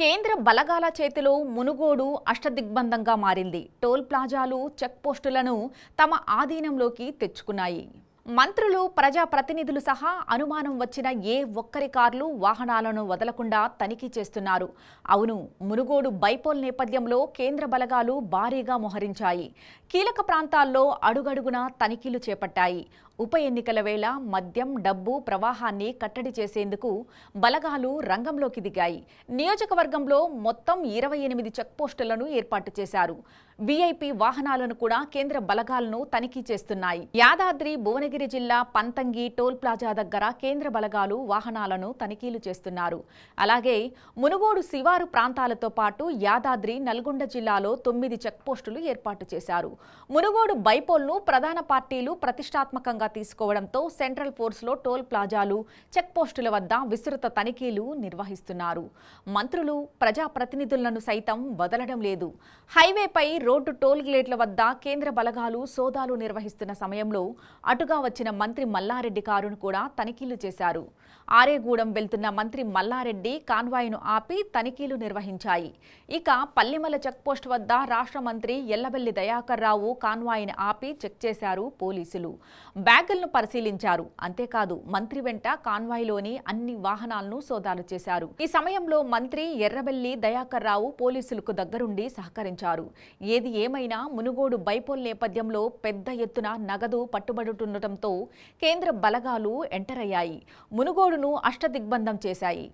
కేంద్ర బలగాల చేతిలో మునుగోడు అష్టదిగ్బంధంగా మారింది టోల్ ప్లాజాలు చెక్ పోస్టులను తమ ఆధీనంలోకి తెచ్చుకున్నాయి మంత్రులు ప్రజాప్రతినిధులు సహా అనుమానం వచ్చిన ఏ ఒక్కరి కార్లు వాహనాలను వదలకుండా తనిఖీ చేస్తున్నారు అవును మునుగోడు బైపోల్ నేపథ్యంలో కేంద్ర బలగాలు భారీగా మోహరించాయి కీలక ప్రాంతాల్లో అడుగడుగునా తనిఖీలు చేపట్టాయి ఉప ఎన్నికల వేళ మద్యం డబ్బు ప్రవాహాన్ని కట్టడి చేసేందుకు బలగాలు రంగంలోకి దిగాయి నియోజకవర్గంలో మొత్తం ఇరవై ఎనిమిది చెక్పోస్టులను ఏర్పాటు చేశారు వీఐపీ వాహనాలను కూడా కేంద్ర బలగాలను తనిఖీ చేస్తున్నాయి యాదాద్రి భువనగిరి యాదగిరి జిల్లా పంతంగి టోల్ ప్లాజా దగ్గర కేంద్ర బలగాలు వాహనాలను తనిఖీలు చేస్తున్నారు అలాగే మునుగోడు శివారు ప్రాంతాలతో పాటు యాదాద్రి నల్గొండ జిల్లాలో తొమ్మిది చెక్పోస్టులు ఏర్పాటు చేశారు మునుగోడు బైపోల్ను ప్రధాన పార్టీలు ప్రతిష్టాత్మకంగా తీసుకోవడంతో సెంట్రల్ ఫోర్స్లో టోల్ ప్లాజాలు చెక్పోస్టుల వద్ద విస్తృత తనిఖీలు నిర్వహిస్తున్నారు మంత్రులు ప్రజాప్రతినిధులను సైతం వదలడం లేదు హైవేపై రోడ్డు టోల్ గేట్ల వద్ద కేంద్ర బలగాలు సోదాలు నిర్వహిస్తున్న సమయంలో అటుగా వచ్చిన మంత్రి మల్లారెడ్డి కారును కూడా తనిఖీలు చేశారు ఆరేగూడెం వెళ్తున్న మంత్రి మల్లారెడ్డి కాన్వాయ్ను ఆపి తనిఖీలు నిర్వహించాయి ఇక పల్లిమల చెక్పోస్ట్ వద్ద రాష్ట్ర మంత్రి ఎల్లబెల్లి దయాకర్ రావు కాన్వాయ్ను ఆపి చెక్ చేశారు పోలీసులు బ్యాగులను పరిశీలించారు అంతేకాదు మంత్రి వెంట కాన్వాయ్లోని అన్ని వాహనాలను సోదాలు చేశారు ఈ సమయంలో మంత్రి ఎర్రబెల్లి దయాకర్ రావు పోలీసులకు దగ్గరుండి సహకరించారు ఏది ఏమైనా మునుగోడు బైపోల్ నేపథ్యంలో పెద్ద ఎత్తున నగదు పట్టుబడుతుండటం కావడంతో కేంద్ర బలగాలు ఎంటరయ్యాయి మునుగోడును అష్టదిగ్బంధం చేశాయి